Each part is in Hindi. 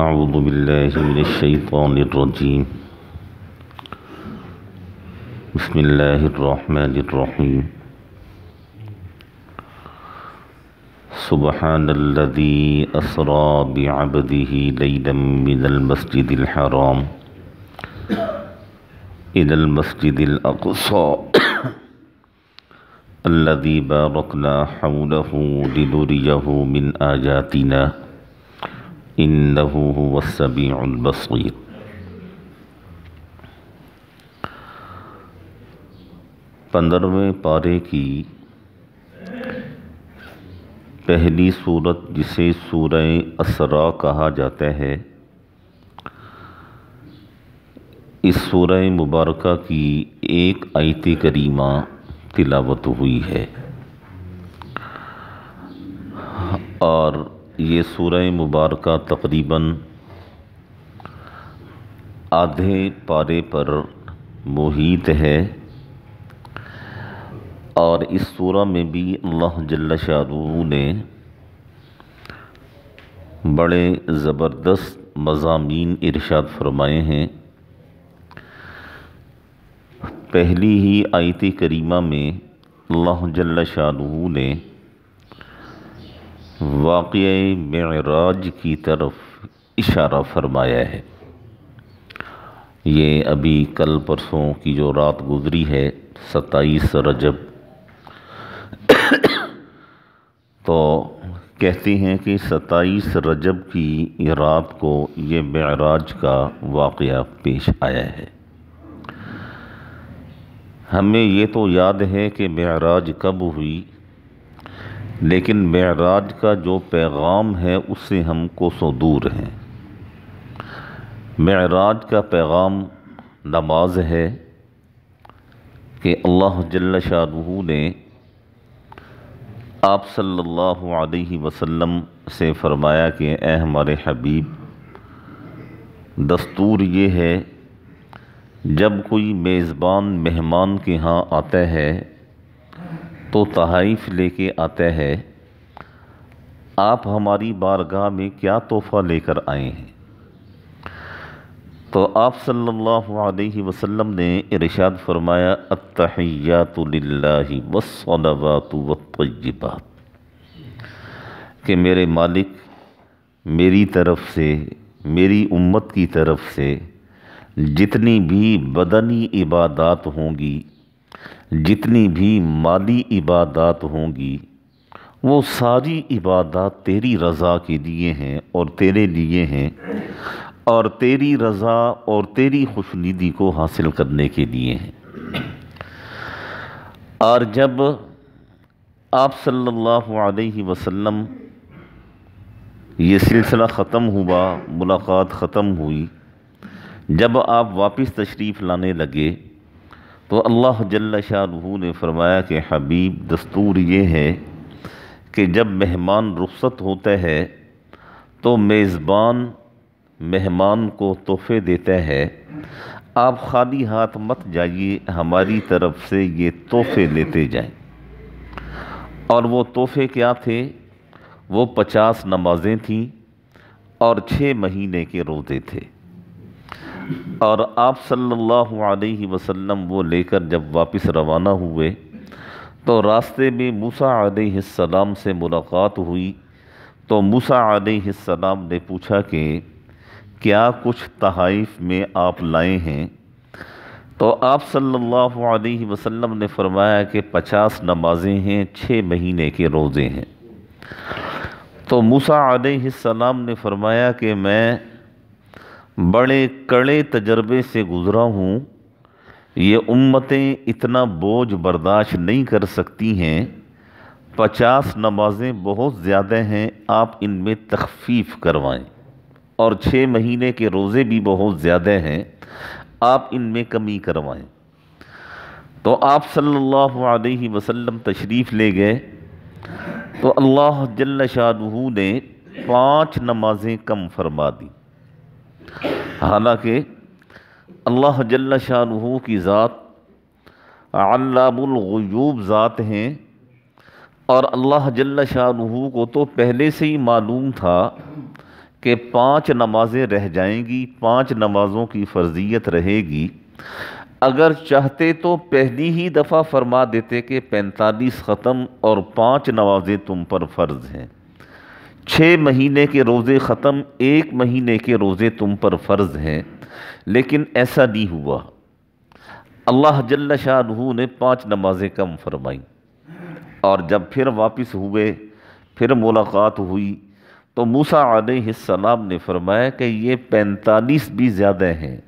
أعوذ بالله من الشيطان الرجيم بسم الله الرحمن الرحيم سبحان الذي أسرى بعبده ليلا من المسجد الحرام إلى المسجد الأقصى الذي باركنا حوله لنريه من آياتنا इन्नहु पंद्रहवें पारे की पहली सूरत जिसे सूरह असरा कहा जाता है इस सूरह मुबारक की एक आयत करीमा तिलावत हुई है और ये सूरह मुबारक तकरीबन आधे पारे पर मुहित है और इस सूरह में भी अल्लाह जल्ला ने बड़े ज़बरदस्त मजामी इरशाद फरमाए हैं पहली ही आयत करीमा में अल्लाह जल्ला ने वाक़ मराज की तरफ इशारा फरमाया है ये अभी कल परसों की जो रात गुजरी है सत्ताईस रजब तो कहते हैं कि सत्ताईस रजब की रात को ये मराज का वाक़ पेश आया है हमें ये तो याद है कि मराज कब हुई लेकिन महराज का जो पैगाम है उससे हम कोसों दूर हैं महराज का पैगाम नमाज है कि अल्लाह जल्ल शाहू ने आप सल्लल्लाहु अलैहि वसल्लम से फरमाया कि ए हमारे हबीब दस्तूर ये है जब कोई मेज़बान मेहमान के यहाँ आता है तो तहाइफ लेके आते हैं आप हमारी बारगाह में क्या तोहफ़ा लेकर आए हैं तो आप सल्लल्लाहु अलैहि वसल्लम ने इरशाद फरमाया अतहैयातुल्लाहि वस्सलावातु वत्तय्यिबात कि मेरे मालिक मेरी तरफ़ से मेरी उम्मत की तरफ़ से जितनी भी बदनी इबादत होंगी जितनी भी माली इबादत होंगी वो सारी इबादत तेरी रज़ा के लिए हैं और तेरे लिए हैं और तेरी रज़ा और तेरी खुशनीदी को हासिल करने के लिए हैं और जब आप सल्लल्लाहु अलैहि वसल्लम ये सिलसिला ख़त्म हुआ मुलाकात ख़त्म हुई जब आप वापस तशरीफ़ लाने लगे तो अल्लाह जल्ला शाहू ने फरमाया कि हबीब दस्तूर ये है कि जब मेहमान रुख्सत होता है तो मेज़बान मेहमान को तोहफ़े देता है आप खाली हाथ मत जाइए हमारी तरफ से ये तोहफ़े लेते जाएं और वो तोहफ़े क्या थे वो पचास नमाज़ें थीं और छः महीने के रोज़े थे और आप सल्लल्लाहु अलैहि वसल्लम वो लेकर जब वापस रवाना हुए तो रास्ते में मूसा सलाम से मुलाकात हुई तो मूसा सलाम ने पूछा कि क्या कुछ तहाइफ में आप लाए हैं तो आप सल्लल्लाहु अलैहि वसल्लम ने फरमाया कि पचास नमाज़ें हैं छः महीने के रोज़े हैं तो मूसा सलाम ने फरमाया कि मैं बड़े कड़े तजर्बे से गुज़रा हूँ ये उम्मतें इतना बोझ बर्दाश्त नहीं कर सकती हैं पचास नमाज़ें बहुत ज़्यादा हैं आप इनमें तखफीफ करवाएं और छः महीने के रोज़े भी बहुत ज़्यादा हैं आप इनमें कमी करवाएं तो आप सल्लल्लाहु अलैहि वसल्लम तशरीफ़ ले गए तो अल्लाह जल्ल शाह ने पांच नमाज़ें कम फरमा दी हालांकि अल्लाह जल्ला शाह की ज़ात अल्लाबुलगयूब ज़ात हैं और अल्लाह जल्ला शाह को तो पहले से ही मालूम था कि पांच नमाज़ें रह जाएंगी पांच नमाज़ों की फ़र्जियत रहेगी अगर चाहते तो पहली ही दफ़ा फरमा देते कि पैंतालीस ख़त्म और पांच नमाजें तुम पर फ़र्ज़ हैं छः महीने के रोज़े ख़त्म एक महीने के रोज़े तुम पर फ़र्ज़ हैं लेकिन ऐसा नहीं हुआ अल्लाह जल्ल शाह ने पांच नमाज़ें कम फरमाई और जब फिर वापस हुए फिर मुलाकात हुई तो मूसा सलाम ने फरमाया कि ये पैंतालीस भी ज़्यादा हैं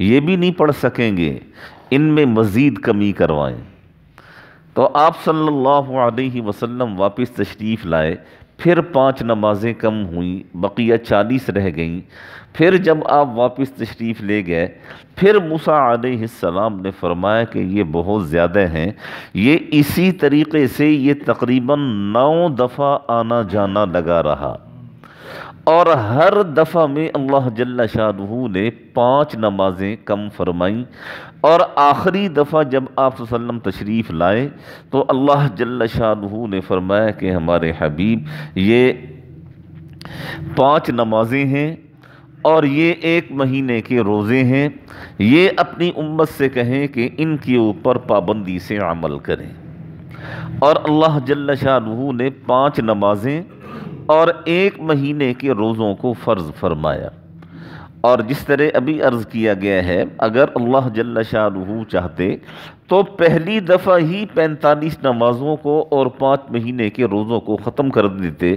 ये भी नहीं पढ़ सकेंगे इनमें मज़ीद कमी करवाएं तो आप सल्लल्लाहु अलैहि वसल्लम वापस तशरीफ़ लाए फिर पांच नमाज़ें कम हुई बकिया चालीस रह गईं फिर जब आप वापस तशरीफ़ ले गए फिर मूसा आसमाम ने फरमाया कि ये बहुत ज़्यादा हैं ये इसी तरीके से ये तकरीबन नौ दफ़ा आना जाना लगा रहा और हर दफ़ा में अल्लाह जल्ला शाहू ने पांच नमाज़ें कम फरमाईं और आखिरी दफ़ा जब आप सल्लम तशरीफ़ लाए तो अल्लाह जल्ल ने फरमाया कि हमारे हबीब ये पांच नमाजें हैं और ये एक महीने के रोज़े हैं ये अपनी उम्मत से कहें कि इनके ऊपर पाबंदी से अमल करें और अल्लाह जल्ल ने पांच नमाजें और एक महीने के रोज़ों को फ़र्ज़ फरमाया और जिस तरह अभी अर्ज़ किया गया है अगर अल्लाह जल्ला शाह चाहते तो पहली दफ़ा ही पैंतालीस नमाज़ों को और पाँच महीने के रोज़ों को ख़त्म कर देते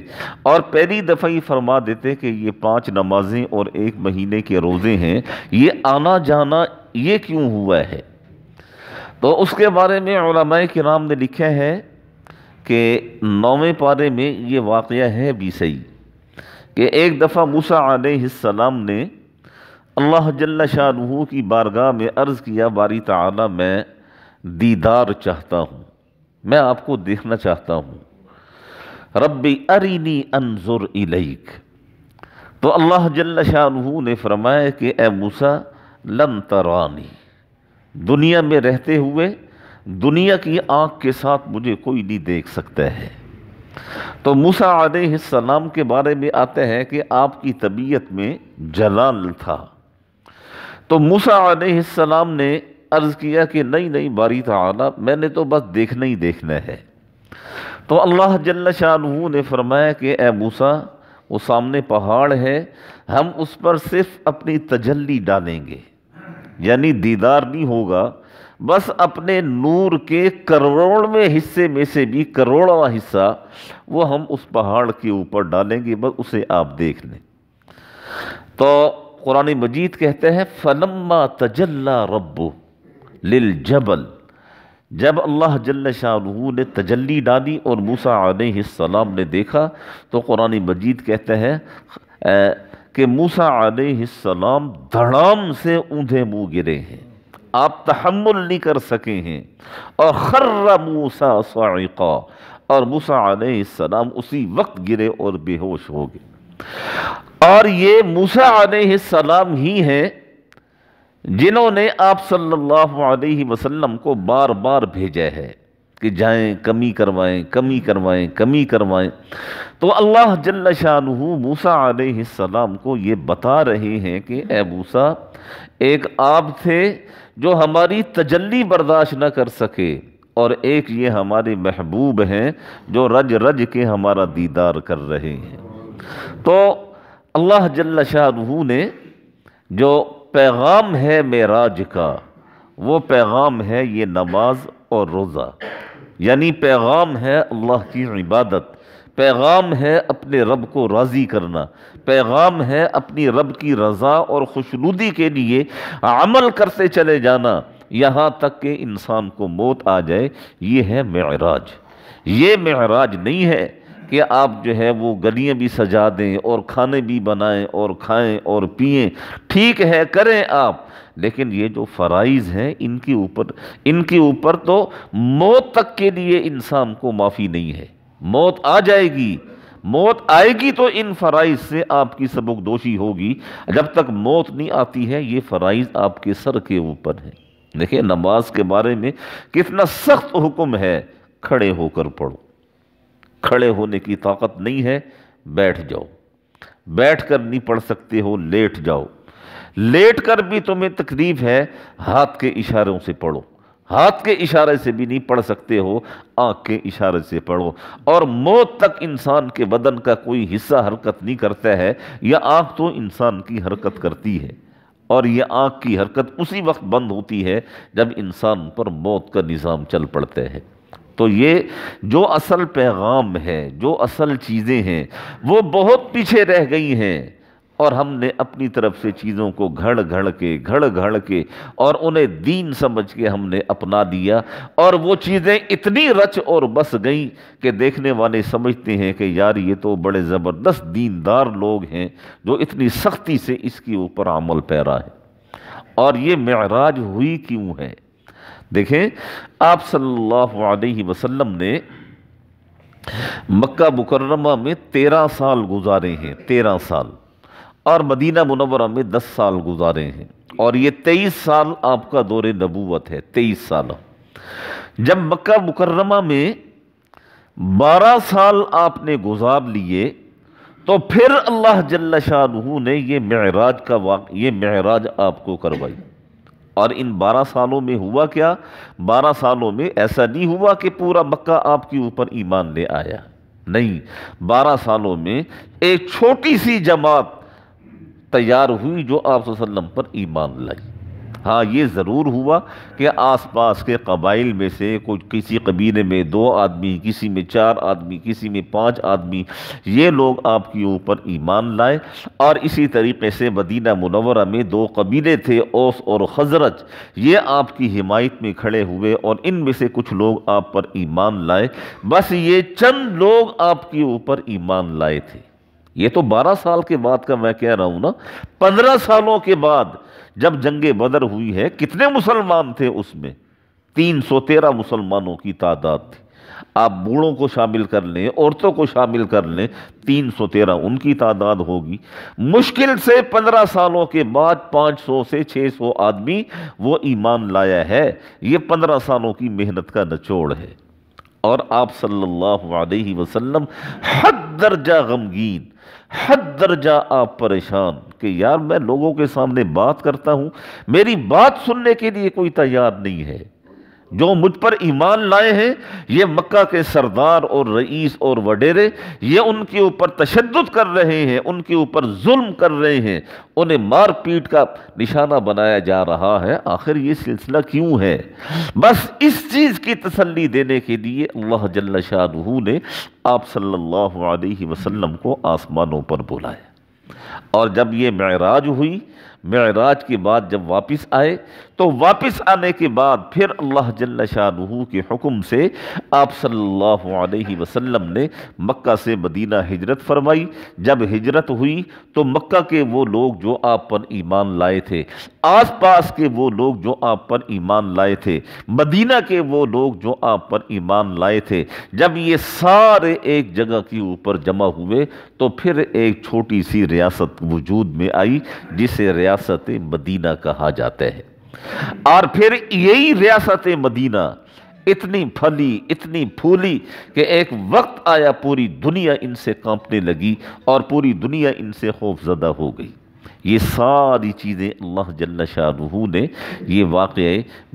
और पहली दफ़ा ही फरमा देते कि ये पाँच नमाज़ें और एक महीने के रोज़े हैं ये आना जाना ये क्यों हुआ है तो उसके बारे में के नाम ने लिखा है कि नौवें पारे में ये वाक़ है भी सही कि एक दफ़ा मूसा सलाम ने अल्लाह जल्ला शाह की बारगाह में अर्ज़ किया बारी ताला मैं दीदार चाहता हूँ मैं आपको देखना चाहता हूँ रब्बी अरिनी अनजुर इलैक तो अल्लाह जल्ला शाह ने फरमाया कि ए मूसा लम तरानी दुनिया में रहते हुए दुनिया की आँख के साथ मुझे कोई नहीं देख सकता है तो मूसा सलाम के बारे में आते हैं कि आपकी तबीयत में जलाल था तो मूसा आसमाम ने अर्ज़ किया कि नहीं नहीं बारी ताला तो मैंने तो बस देखना ही देखना है तो अल्लाह जल्ला शाह ने फरमाया कि ए मूसा वो सामने पहाड़ है हम उस पर सिर्फ अपनी तजल्ली डालेंगे यानी दीदार नहीं होगा बस अपने नूर के करोड़वें हिस्से में से भी करोड़वा हिस्सा वो हम उस पहाड़ के ऊपर डालेंगे बस उसे आप देख लें तो कुरानी मजीद कहते हैं फ़लम्मा तजल्ला रब्बो लिल जबल जब अल्लाह जल शाह ने तजल्ली डाली और मूसा आलम ने देखा तो क़ुरानी मजीद कहते हैं कि मूसा आलम धड़ाम से ऊँधे मुँह गिरे हैं आप तहमुल नहीं कर सके हैं और खर्रा मूसा साइका और मूसा आलम उसी वक्त गिरे और बेहोश हो गए और ये मूसा सलाम ही हैं जिन्होंने आप सल्लल्लाहु अलैहि वसल्लम को बार बार भेजा है कि जाएं कमी करवाएं कमी करवाएं कमी करवाएं तो अल्लाह जल्ल शाह मूसा सलाम को ये बता रहे हैं कि ए मूसा एक आप थे जो हमारी तजल्ली बर्दाश्त न कर सके और एक ये हमारे महबूब हैं जो रज रज के हमारा दीदार कर रहे हैं तो अल्लाह जल्ल शाह ने जो पैगाम है मेराज का वो पैगाम है ये नमाज और रोज़ा यानी पैगाम है अल्लाह की इबादत पैगाम है अपने रब को राज़ी करना पैगाम है अपनी रब की रज़ा और खुशनुदी के लिए अमल करते चले जाना यहाँ तक कि इंसान को मौत आ जाए ये है मेराज ये महराज नहीं है कि आप जो है वो गलियाँ भी सजा दें और खाने भी बनाएं और खाएं और पिए ठीक है करें आप लेकिन ये जो फ़राइज़ हैं इनके ऊपर इनके ऊपर तो मौत तक के लिए इंसान को माफ़ी नहीं है मौत आ जाएगी मौत आएगी तो इन फ़राइज़ से आपकी सबकदोशी होगी जब तक मौत नहीं आती है ये फ़राइज़ आपके सर के ऊपर है देखिए नमाज के बारे में कितना सख्त हुक्म है खड़े होकर पढ़ो खड़े होने की ताकत नहीं है बैठ जाओ बैठ कर नहीं पढ़ सकते हो लेट जाओ लेट कर भी तुम्हें तकलीफ है हाथ के इशारों से पढ़ो हाथ के इशारे से भी नहीं पढ़ सकते हो आँख के इशारे से पढ़ो और मौत तक इंसान के बदन का कोई हिस्सा हरकत नहीं करता है या आँख तो इंसान की हरकत करती है और यह आँख की हरकत उसी वक्त बंद होती है जब इंसान पर मौत का निज़ाम चल पड़ता है तो ये जो असल पैगाम है जो असल चीज़ें हैं वो बहुत पीछे रह गई हैं और हमने अपनी तरफ से चीज़ों को घड़ घड़ के घड़ घड़ के और उन्हें दीन समझ के हमने अपना दिया और वो चीज़ें इतनी रच और बस गई कि देखने वाले समझते हैं कि यार ये तो बड़े ज़बरदस्त दीनदार लोग हैं जो इतनी सख्ती से इसके ऊपर अमल पैरा है और ये महराज हुई क्यों है देखें आप सल्लल्लाहु अलैहि वसल्लम ने मक्का मुकर्रमा में तेरह साल गुजारे हैं तेरह साल और मदीना मुनवरा में दस साल गुजारे हैं और ये तेईस साल आपका दौरे नबूवत है तेईस साल जब मक्का मुकर्रमा में बारह साल आपने गुजार लिए तो फिर अल्लाह जल्ला शाह ने ये महराज का वाक़ ये महराज आपको करवाई और इन बारह सालों में हुआ क्या बारह सालों में ऐसा नहीं हुआ कि पूरा मक्का आपके ऊपर ईमान ले आया नहीं बारह सालों में एक छोटी सी जमात तैयार हुई जो आप पर ईमान लाई हाँ ये ज़रूर हुआ कि आसपास के कबाइल में से कोई किसी कबीले में दो आदमी किसी में चार आदमी किसी में पांच आदमी ये लोग आपके ऊपर ईमान लाए और इसी तरीके से मदीना मुनवरा में दो कबीले थे ओस और हजरत ये आपकी हिमायत में खड़े हुए और इन में से कुछ लोग आप पर ईमान लाए बस ये चंद लोग आपके ऊपर ईमान लाए थे ये तो बारह साल के बाद का मैं कह रहा हूँ ना पंद्रह सालों के बाद जब जंग बदर हुई है कितने मुसलमान थे उसमें तीन सौ तेरह मुसलमानों की तादाद थी आप बूढ़ों को शामिल कर लें औरतों को शामिल कर लें तीन सौ तेरह उनकी तादाद होगी मुश्किल से पंद्रह सालों के बाद पाँच सौ से छः सौ आदमी वो ईमान लाया है ये पंद्रह सालों की मेहनत का नचोड़ है और आप सल्लल्लाहु अलैहि वसल्लम हद दर्जा गमगीन हद दर्जा आप परेशान कि यार मैं लोगों के सामने बात करता हूं मेरी बात सुनने के लिए कोई तैयार नहीं है जो मुझ पर ईमान लाए हैं ये मक्का के सरदार और रईस और वडेरे ये उनके ऊपर तशद कर रहे हैं उनके ऊपर जुल्म कर रहे हैं उन्हें मार पीट का निशाना बनाया जा रहा है आखिर ये सिलसिला क्यों है बस इस चीज़ की तसल्ली देने के लिए अल्लाह जल्ला शाह ने आप सल्लल्लाहु अलैहि वसल्लम को आसमानों पर बुलाया और जब ये मराज हुई मराज के बाद जब वापस आए तो वापस आने के बाद फिर अल्लाह जल्ला शाहू के हुक्म से आप सल्लल्लाहु अलैहि वसल्लम ने मक्का से मदीना हिजरत फरमाई जब हिजरत हुई तो मक्का के वो लोग जो आप पर ईमान लाए थे आसपास के वो लोग जो आप पर ईमान लाए थे मदीना के वो लोग जो आप पर ईमान लाए थे जब ये सारे एक जगह के ऊपर जमा हुए तो फिर एक छोटी सी रियासत वजूद में आई जिसे रिया रियासत मदीना कहा जाता है और फिर यही रियासत मदीना इतनी फली इतनी फूली कि एक वक्त आया पूरी दुनिया इनसे कांपने लगी और पूरी दुनिया इनसे खौफजदा हो गई ये सारी चीज़ें अल्लाह जल्ला शाह ने ये वाक़े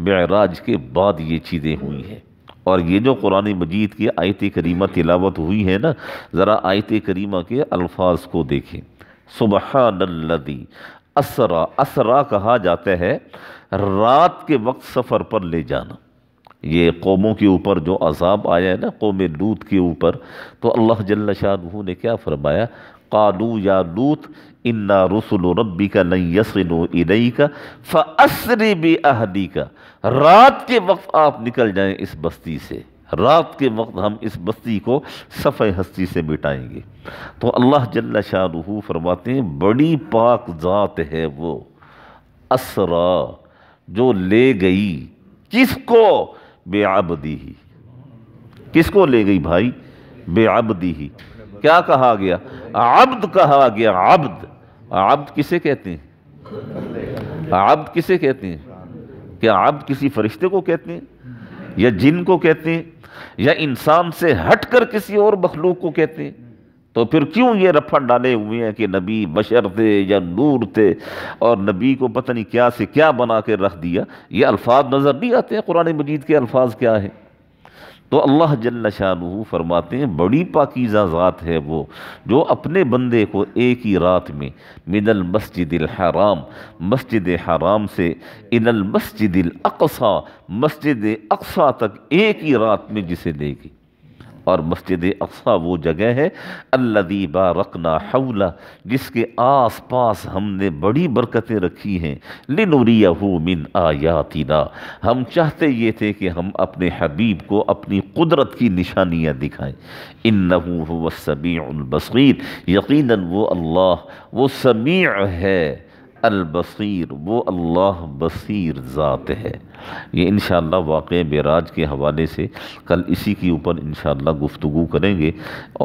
मराज के बाद ये चीज़ें हुई हैं और ये जो कुरान मजीद की आयत करीमा तिलावत हुई है ना ज़रा आयत करीमा के अल्फाज को देखें सुबहानल्लदी असरा असरा कहा जाते हैं रात के वक्त सफ़र पर ले जाना ये कौमों के ऊपर जो अजाब आया है ना कौम लूत के ऊपर तो अल्लाह जल्ल शाहू ने क्या फरमाया कालू या लूत इन्ना रसुल रबी का नई यसिन इनई का फ़सरी भी अहली का रात के वक्त आप निकल जाएं इस बस्ती से रात के वक्त हम इस बस्ती को सफ़े हस्ती से मिटाएंगे तो अल्लाह जल्ला शाह फरमाते हैं बड़ी पाक ज़ात है वो असरा जो ले गई किसको बेआबदी ही किसको ले गई भाई बेआबदी ही क्या कहा गया आब्द कहा गया आब्द आब्द किसे कहते हैं अब्द किसे कहते हैं क्या अब्द किसी फरिश्ते को कहते हैं या जिन को कहते हैं या इंसान से हट कर किसी और मखलूक को कहते हैं तो फिर क्यों ये रफा डाले हुए हैं कि नबी बशर थे या नूर थे और नबी को पता नहीं क्या से क्या बना के रख दिया ये अल्फाज नज़र नहीं आते हैं कुरान मजीद के अल्फाज क्या है तो अल्लाह जल्ल फरमाते हैं बड़ी पाकिज़ा ज़ात है वो जो अपने बंदे को एक ही रात में मिनल मस्जिद हराम मस्जिद हराम से इनल मस्जिद अकसा मस्जिद अकसा तक एक ही रात में जिसे देगी और मस्जिद अक्सा वो जगह है अल्लदी रकना हवला जिसके आस पास हमने बड़ी बरकतें रखी हैं लिनुरिया मिन आयातिना हम चाहते ये थे कि हम अपने हबीब को अपनी कुदरत की निशानियाँ दिखाएँ इन नबीबसर यकीन वो अल्लाह वो समीع है अलबसर वो अल्लाह बसीर ज़ात है ये इन वाक़ बराज के हवाले से कल इसी के ऊपर इन गुफ्तु करेंगे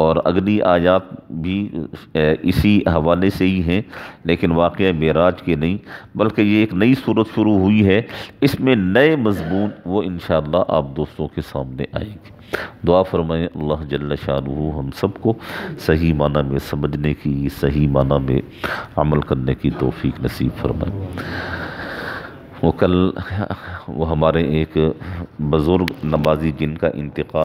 और अगली आयात भी इसी हवाले से ही हैं लेकिन वाक़ बराज के नहीं बल्कि ये एक नई सूरत शुरू हुई है इसमें नए मजमून वो इन आप दोस्तों के सामने आएंगे दुआ फरमाए अल्लाह जल्ला शाह हम सबको सही माना में समझने की सही माना में अमल करने की तोफ़ी नसीब फरमाएँ वो कल वो हमारे एक बुज़ुर्ग नमाजी जिनका इंतकाल